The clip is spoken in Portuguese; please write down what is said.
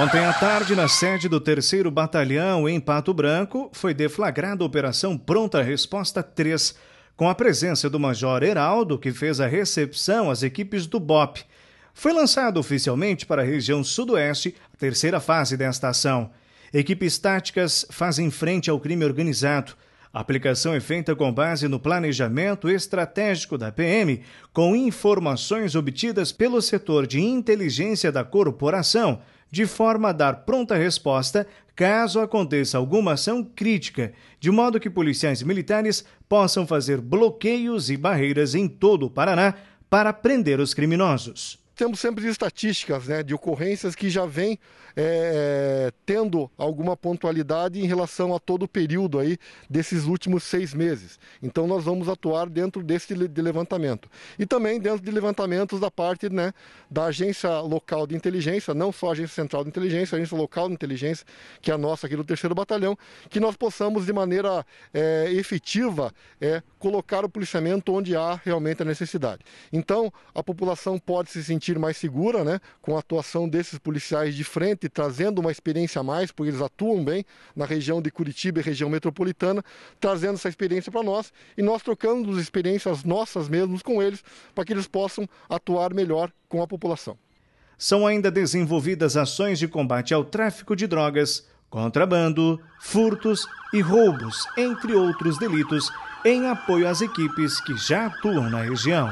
Ontem à tarde, na sede do 3 Batalhão, em Pato Branco, foi deflagrada a Operação Pronta Resposta 3, com a presença do Major Heraldo, que fez a recepção às equipes do BOP. Foi lançado oficialmente para a região sudoeste a terceira fase desta ação. Equipes táticas fazem frente ao crime organizado. A aplicação é feita com base no planejamento estratégico da PM, com informações obtidas pelo setor de inteligência da corporação, de forma a dar pronta resposta caso aconteça alguma ação crítica, de modo que policiais militares possam fazer bloqueios e barreiras em todo o Paraná para prender os criminosos temos sempre estatísticas né, de ocorrências que já vem é, eh, tendo alguma pontualidade em relação a todo o período aí desses últimos seis meses. Então nós vamos atuar dentro desse de levantamento. E também dentro de levantamentos da parte né, da agência local de inteligência, não só a agência central de inteligência, a agência local de inteligência, que é a nossa aqui do terceiro batalhão, que nós possamos de maneira é, efetiva é, colocar o policiamento onde há realmente a necessidade. Então a população pode se sentir mais segura né, com a atuação desses policiais de frente, trazendo uma experiência mais, porque eles atuam bem na região de Curitiba e região metropolitana, trazendo essa experiência para nós e nós trocando as experiências nossas mesmos com eles, para que eles possam atuar melhor com a população. São ainda desenvolvidas ações de combate ao tráfico de drogas, contrabando, furtos e roubos, entre outros delitos, em apoio às equipes que já atuam na região.